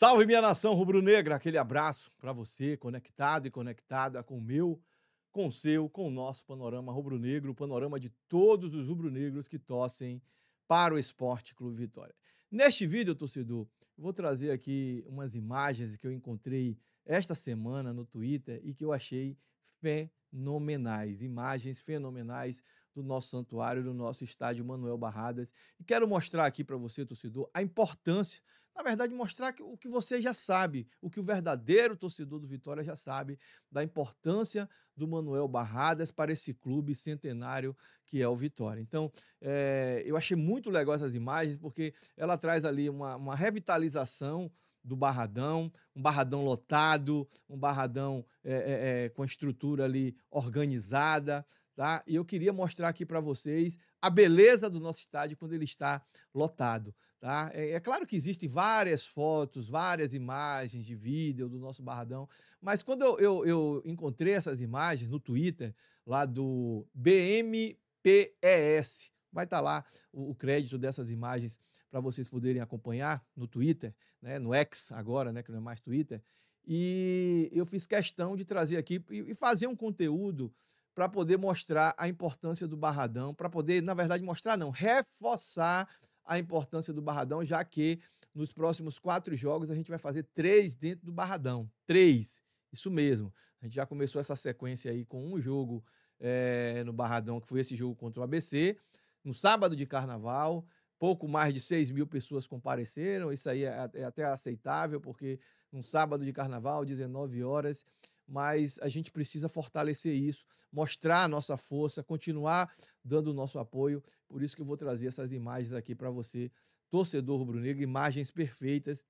Salve minha nação rubro-negra, aquele abraço para você conectado e conectada com o meu, com o seu, com o nosso panorama rubro-negro, o panorama de todos os rubro-negros que torcem para o Esporte Clube Vitória. Neste vídeo, torcedor, vou trazer aqui umas imagens que eu encontrei esta semana no Twitter e que eu achei fenomenais, imagens fenomenais do nosso santuário, do nosso estádio Manuel Barradas. E quero mostrar aqui para você, torcedor, a importância na verdade, mostrar o que você já sabe, o que o verdadeiro torcedor do Vitória já sabe da importância do Manuel Barradas para esse clube centenário que é o Vitória. Então, é, eu achei muito legal essas imagens, porque ela traz ali uma, uma revitalização do barradão, um barradão lotado, um barradão é, é, com a estrutura ali organizada, tá? E eu queria mostrar aqui para vocês a beleza do nosso estádio quando ele está lotado. Tá? É, é, claro que existem várias fotos, várias imagens de vídeo do nosso Barradão, mas quando eu, eu, eu encontrei essas imagens no Twitter, lá do BMPES, vai estar tá lá o, o, crédito dessas imagens para vocês poderem acompanhar no Twitter, né, no X agora, né, que não é mais Twitter, e eu fiz questão de trazer aqui e, e fazer um conteúdo para poder mostrar a importância do Barradão, para poder, na verdade, mostrar não, reforçar a importância do Barradão, já que nos próximos quatro jogos a gente vai fazer três dentro do Barradão. Três. Isso mesmo. A gente já começou essa sequência aí com um jogo é, no Barradão, que foi esse jogo contra o ABC, no sábado de carnaval. Pouco mais de 6 mil pessoas compareceram. Isso aí é, é até aceitável, porque num sábado de carnaval, 19 horas, mas a gente precisa fortalecer isso, mostrar a nossa força, continuar dando o nosso apoio. Por isso que eu vou trazer essas imagens aqui para você, torcedor rubro-negro, imagens perfeitas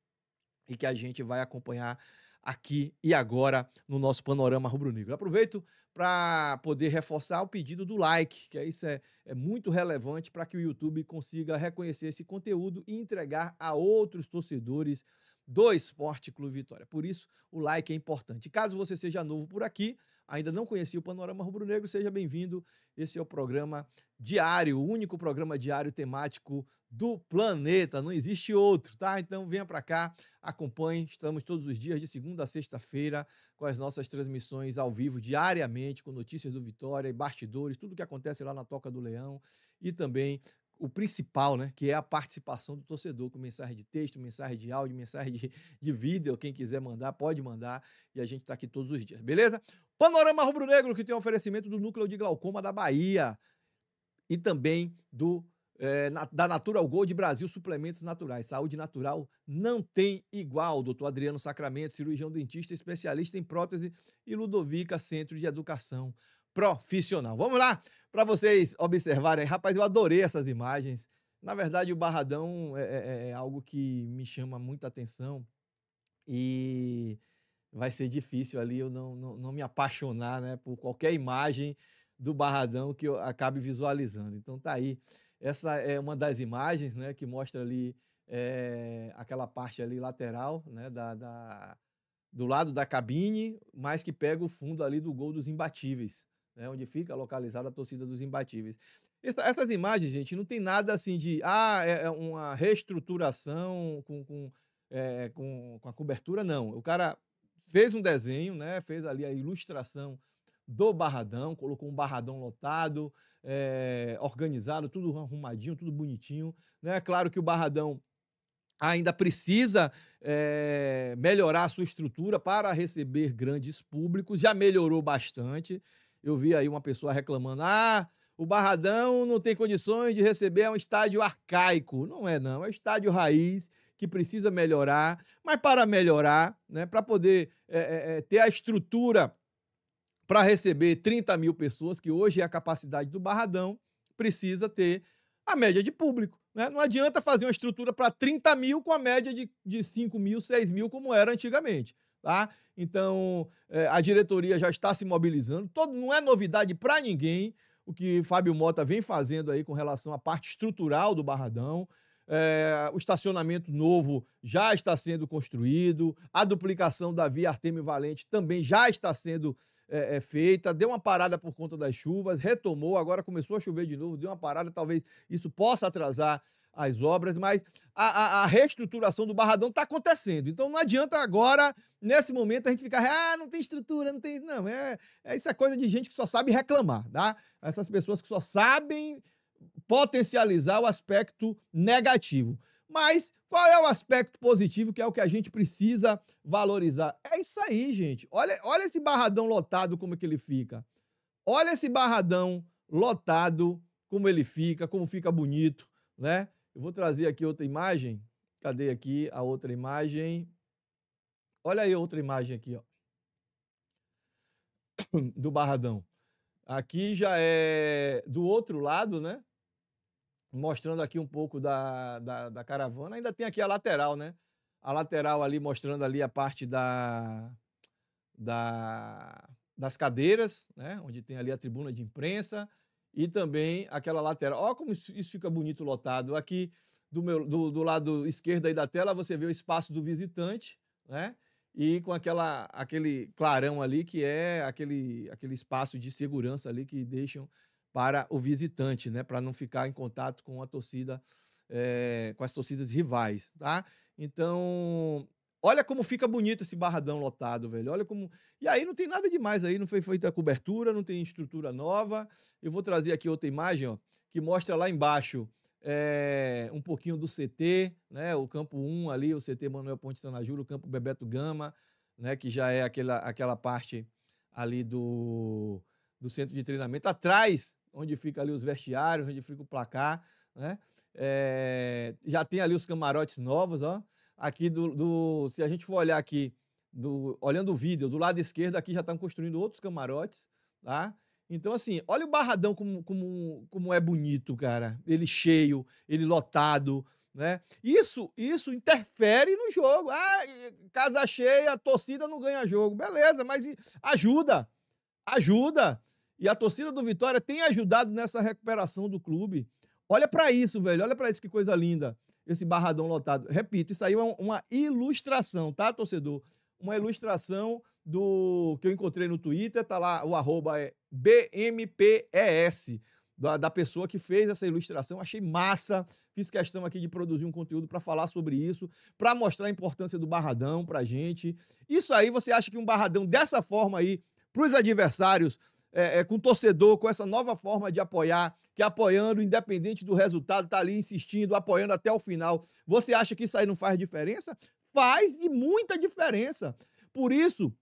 e que a gente vai acompanhar aqui e agora no nosso panorama rubro-negro. Aproveito para poder reforçar o pedido do like, que é isso é, é muito relevante para que o YouTube consiga reconhecer esse conteúdo e entregar a outros torcedores do Esporte Clube Vitória. Por isso, o like é importante. Caso você seja novo por aqui, ainda não conhecia o Panorama Rubro-Negro, seja bem-vindo. Esse é o programa diário, o único programa diário temático do planeta. Não existe outro, tá? Então venha para cá, acompanhe. Estamos todos os dias, de segunda a sexta-feira, com as nossas transmissões ao vivo diariamente, com notícias do Vitória e bastidores, tudo que acontece lá na Toca do Leão e também o principal, né? Que é a participação do torcedor com mensagem de texto, mensagem de áudio, mensagem de, de vídeo. Quem quiser mandar, pode mandar. E a gente está aqui todos os dias, beleza? Panorama Rubro Negro, que tem um oferecimento do Núcleo de Glaucoma da Bahia e também do é, na, da Natural Gold Brasil Suplementos Naturais. Saúde natural não tem igual. Doutor Adriano Sacramento, cirurgião dentista, especialista em prótese e Ludovica, Centro de Educação Profissional. Vamos lá! para vocês observarem. Rapaz, eu adorei essas imagens. Na verdade, o Barradão é, é, é, é algo que me chama muita atenção e vai ser difícil ali eu não, não, não me apaixonar né, por qualquer imagem do Barradão que eu acabe visualizando. Então tá aí. Essa é uma das imagens né, que mostra ali é, aquela parte ali lateral né, da, da, do lado da cabine, mas que pega o fundo ali do gol dos imbatíveis né, onde fica localizada a torcida dos imbatíveis. Essa, essas imagens, gente, não tem nada assim de ah, é, é uma reestruturação com, com, é, com, com a cobertura, não. O cara fez um desenho, né, fez ali a ilustração do barradão, colocou um barradão lotado, é, organizado, tudo arrumadinho, tudo bonitinho. Né? É claro que o barradão ainda precisa é, melhorar a sua estrutura para receber grandes públicos, já melhorou bastante eu vi aí uma pessoa reclamando: ah, o Barradão não tem condições de receber, é um estádio arcaico. Não é, não, é um estádio raiz que precisa melhorar, mas para melhorar, né, para poder é, é, ter a estrutura para receber 30 mil pessoas, que hoje é a capacidade do Barradão, precisa ter a média de público. Né? Não adianta fazer uma estrutura para 30 mil com a média de, de 5 mil, 6 mil, como era antigamente. Tá? Então, eh, a diretoria já está se mobilizando. Todo, não é novidade para ninguém o que Fábio Mota vem fazendo aí com relação à parte estrutural do Barradão. É, o estacionamento novo já está sendo construído, a duplicação da via Artemio Valente também já está sendo é, é, feita, deu uma parada por conta das chuvas, retomou, agora começou a chover de novo, deu uma parada, talvez isso possa atrasar as obras, mas a, a, a reestruturação do Barradão está acontecendo. Então não adianta agora, nesse momento, a gente ficar, ah, não tem estrutura, não tem. Não, é, é isso é coisa de gente que só sabe reclamar, tá? Essas pessoas que só sabem potencializar o aspecto negativo. Mas qual é o aspecto positivo que é o que a gente precisa valorizar? É isso aí, gente. Olha, olha esse barradão lotado como é que ele fica. Olha esse barradão lotado como ele fica, como fica bonito, né? Eu vou trazer aqui outra imagem. Cadê aqui a outra imagem? Olha aí outra imagem aqui, ó. Do Barradão. Aqui já é do outro lado, né? Mostrando aqui um pouco da, da, da caravana. Ainda tem aqui a lateral, né? A lateral ali mostrando ali a parte da, da das cadeiras, né? Onde tem ali a tribuna de imprensa e também aquela lateral. Olha como isso fica bonito lotado. Aqui do, meu, do, do lado esquerdo aí da tela você vê o espaço do visitante, né? E com aquela, aquele clarão ali que é aquele, aquele espaço de segurança ali que deixam para o visitante, né? Para não ficar em contato com a torcida, é, com as torcidas rivais, tá? Então Olha como fica bonito esse barradão lotado, velho. Olha como. E aí não tem nada demais aí, não foi feita a cobertura, não tem estrutura nova. Eu vou trazer aqui outra imagem, ó, que mostra lá embaixo é, um pouquinho do CT, né? O campo 1 ali, o CT Manuel Ponte Sanajura, o campo Bebeto Gama, né? Que já é aquela, aquela parte ali do, do centro de treinamento. Atrás, onde fica ali os vestiários, onde fica o placar, né? É, já tem ali os camarotes novos, ó aqui do, do, Se a gente for olhar aqui, do, olhando o vídeo, do lado esquerdo aqui já estão construindo outros camarotes, tá? Então, assim, olha o Barradão como, como, como é bonito, cara. Ele cheio, ele lotado, né? Isso, isso interfere no jogo. Ah, casa cheia, a torcida não ganha jogo. Beleza, mas ajuda. Ajuda. E a torcida do Vitória tem ajudado nessa recuperação do clube. Olha para isso, velho. Olha para isso que coisa linda esse barradão lotado. Repito, isso aí é uma ilustração, tá, torcedor? Uma ilustração do que eu encontrei no Twitter, tá lá o arroba é BMPES, da, da pessoa que fez essa ilustração. Achei massa, fiz questão aqui de produzir um conteúdo para falar sobre isso, para mostrar a importância do barradão para gente. Isso aí, você acha que um barradão dessa forma aí, para os adversários é, é, com o torcedor, com essa nova forma de apoiar, que apoiando, independente do resultado, está ali insistindo, apoiando até o final. Você acha que isso aí não faz diferença? Faz e muita diferença. Por isso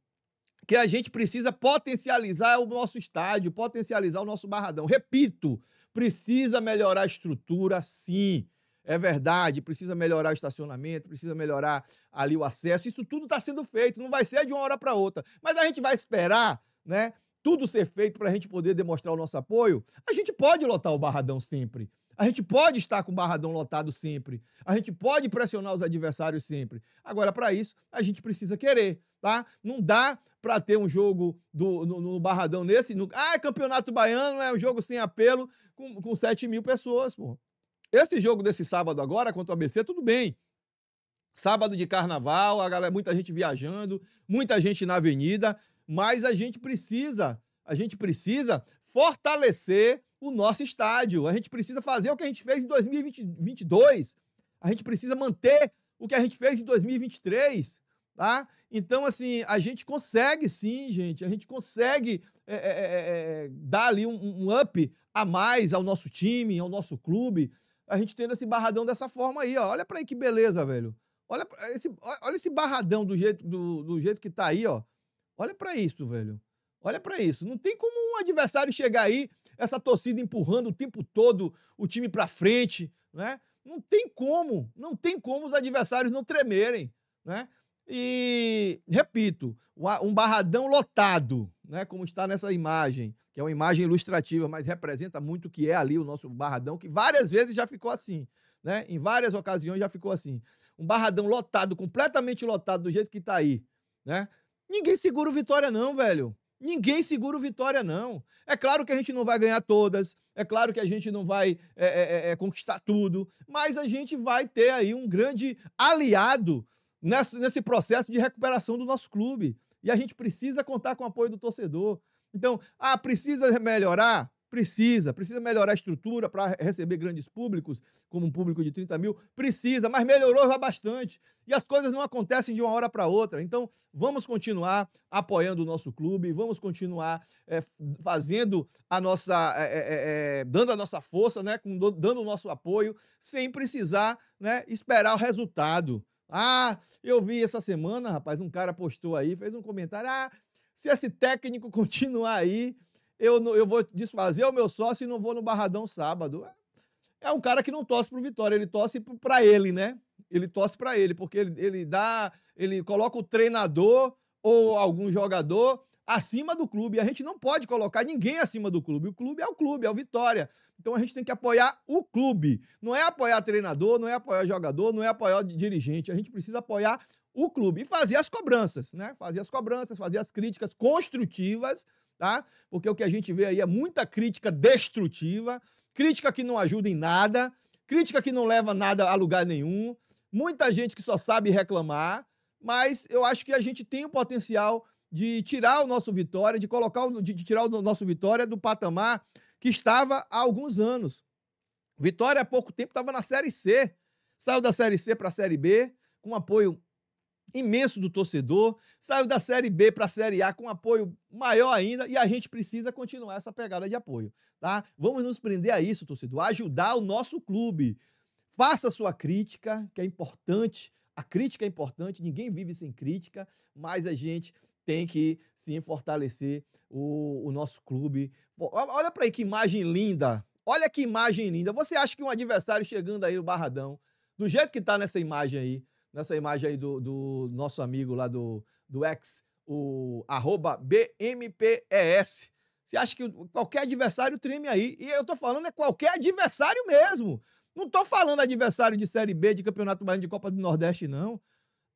que a gente precisa potencializar o nosso estádio, potencializar o nosso barradão. Repito, precisa melhorar a estrutura, sim. É verdade, precisa melhorar o estacionamento, precisa melhorar ali o acesso. Isso tudo está sendo feito, não vai ser de uma hora para outra. Mas a gente vai esperar, né? tudo ser feito para a gente poder demonstrar o nosso apoio, a gente pode lotar o barradão sempre. A gente pode estar com o barradão lotado sempre. A gente pode pressionar os adversários sempre. Agora, para isso, a gente precisa querer, tá? Não dá para ter um jogo do, no, no barradão nesse. No, ah, é campeonato baiano é um jogo sem apelo com, com 7 mil pessoas, pô. Esse jogo desse sábado agora contra o ABC, tudo bem. Sábado de carnaval, a galera, muita gente viajando, muita gente na avenida, mas a gente precisa a gente precisa fortalecer o nosso estádio. A gente precisa fazer o que a gente fez em 2022. A gente precisa manter o que a gente fez em 2023, tá? Então, assim, a gente consegue sim, gente. A gente consegue é é, é, é, é, dar ali um, um, up a mais ao nosso time, ao nosso clube. A gente tendo esse barradão dessa forma aí, ó. Olha para aí que beleza, velho. Olha esse, olha esse barradão do jeito, do, do jeito que tá aí, ó. Olha para isso, velho. Olha para isso. Não tem como um adversário chegar aí, essa torcida empurrando o tempo todo o time para frente, né? Não tem como, não tem como os adversários não tremerem, né? E, repito, um barradão lotado, né, como está nessa imagem, que é uma imagem ilustrativa, mas representa muito o que é ali o nosso barradão, que várias vezes já ficou assim, né? Em várias ocasiões já ficou assim. Um barradão lotado, completamente lotado do jeito que está aí, né? Ninguém segura o Vitória não, velho. Ninguém segura o Vitória, não. É claro que a gente não vai ganhar todas, é claro que a gente não vai é, é, é, conquistar tudo, mas a gente vai ter aí um grande aliado nesse, nesse processo de recuperação do nosso clube. E a gente precisa contar com o apoio do torcedor. Então, ah, precisa melhorar? Precisa, precisa melhorar a estrutura para receber grandes públicos, como um público de 30 mil. Precisa, mas melhorou já bastante. E as coisas não acontecem de uma hora para outra. Então, vamos continuar apoiando o nosso clube, vamos continuar é, fazendo a nossa. É, é, dando a nossa força, né? Com, dando o nosso apoio, sem precisar né, esperar o resultado. Ah, eu vi essa semana, rapaz, um cara postou aí, fez um comentário. Ah, se esse técnico continuar aí, eu, eu vou desfazer o meu sócio e não vou no Barradão sábado. É, é um cara que não torce pro Vitória, ele torce para ele, né? Ele torce para ele, porque ele, ele dá, ele coloca o treinador ou algum jogador acima do clube. A gente não pode colocar ninguém acima do clube. O clube é o clube, é o Vitória. Então a gente tem que apoiar o clube. Não é apoiar treinador, não é apoiar jogador, não é apoiar dirigente. A gente precisa apoiar o clube e fazer as cobranças, né? Fazer as cobranças, fazer as críticas construtivas tá? Porque o que a gente vê aí é muita crítica destrutiva, crítica que não ajuda em nada, crítica que não leva nada a lugar nenhum, muita gente que só sabe reclamar, mas eu acho que a gente tem o potencial de tirar o nosso Vitória, de colocar, o, de, tirar o nosso Vitória do patamar que estava há alguns anos. Vitória há pouco tempo estava na Série C, saiu da Série C para a Série B, com apoio imenso do torcedor, saiu da Série B para a Série A com apoio maior ainda e a gente precisa continuar essa pegada de apoio, tá? Vamos nos prender a isso, torcedor, ajudar o nosso clube. Faça sua crítica, que é importante. A crítica é importante, ninguém vive sem crítica, mas a gente tem que se fortalecer o, o nosso clube. Bom, olha para aí que imagem linda. Olha que imagem linda. Você acha que um adversário chegando aí no Barradão, do jeito que está nessa imagem aí, nessa imagem aí do, do nosso amigo lá do, do X, o arroba BMPES. Você acha que qualquer adversário treme aí? E eu tô falando é qualquer adversário mesmo. Não tô falando adversário de Série B, de Campeonato Baiano, de Copa do Nordeste, não.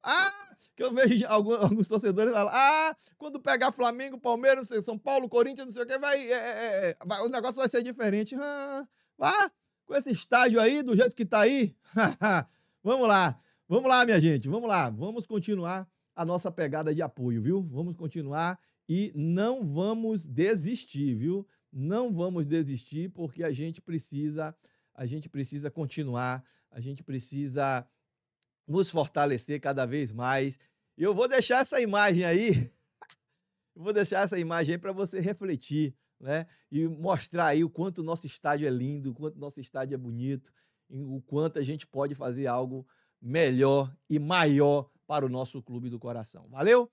Ah, que eu vejo alguns, alguns torcedores falar, ah, quando pegar Flamengo, Palmeiras, sei, São Paulo, Corinthians, não sei o que, vai, é é, é, é, vai o negócio vai ser diferente. Ah, com esse estádio aí, do jeito que tá aí, vamos lá. Vamos lá, minha gente, vamos lá. Vamos continuar a nossa pegada de apoio, viu? Vamos continuar e não vamos desistir, viu? Não vamos desistir porque a gente precisa, a gente precisa continuar, a gente precisa nos fortalecer cada vez mais. E eu vou deixar essa imagem aí, vou deixar essa imagem aí para você refletir, né? E mostrar aí o quanto o nosso estádio é lindo, o quanto o nosso estádio é bonito, o quanto a gente pode fazer algo melhor e maior para o nosso clube do coração. Valeu?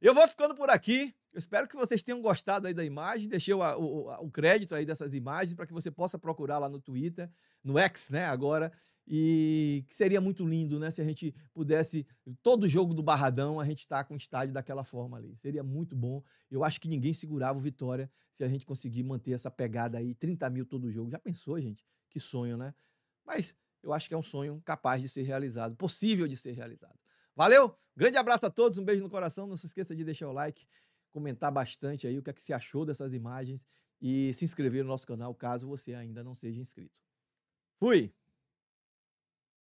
Eu vou ficando por aqui. Eu espero que vocês tenham gostado aí da imagem. Deixei o, o, o crédito aí dessas imagens para que você possa procurar lá no Twitter, no X, né? Agora. E que seria muito lindo, né? Se a gente pudesse. Todo jogo do Barradão, a gente estar tá com o estádio daquela forma ali. Seria muito bom. Eu acho que ninguém segurava o Vitória se a gente conseguir manter essa pegada aí, 30 mil todo jogo. Já pensou, gente? Que sonho, né? Mas eu acho que é um sonho capaz de ser realizado, possível de ser realizado. Valeu? Grande abraço a todos, um beijo no coração. Não se esqueça de deixar o like, comentar bastante aí o que é que se achou dessas imagens e se inscrever no nosso canal caso você ainda não seja inscrito. Fui!